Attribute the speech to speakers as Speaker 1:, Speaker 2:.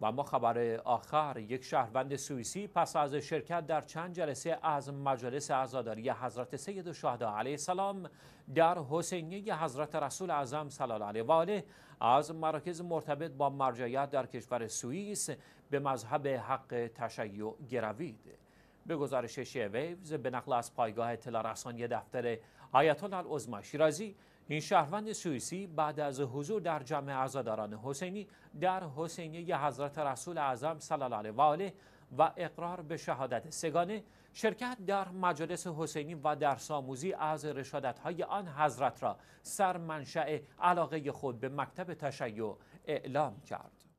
Speaker 1: و ما خبر آخر یک شهروند سوئیسی پس از شرکت در چند جلسه از مجلس عزاداری حضرت سید و علیه السلام در حسینیه حضرت رسول اعظم صلی الله علیه و آله از مراکز مرتبط با مرجعیت در کشور سوئیس به مذهب حق تشیع گروید به گزارش ویوز به نقل از پایگاه اطلاع رسانی دفتر آیت الله شیرازی این شهروند سوئیسی بعد از حضور در جمع عزاداران حسینی در حسینی حضرت رسول اعظم صلی الله علیه و اقرار به شهادت سگانه شرکت در مجالس حسینی و در ساموزی از های آن حضرت را سر علاقه خود به مکتب تشیع اعلام کرد.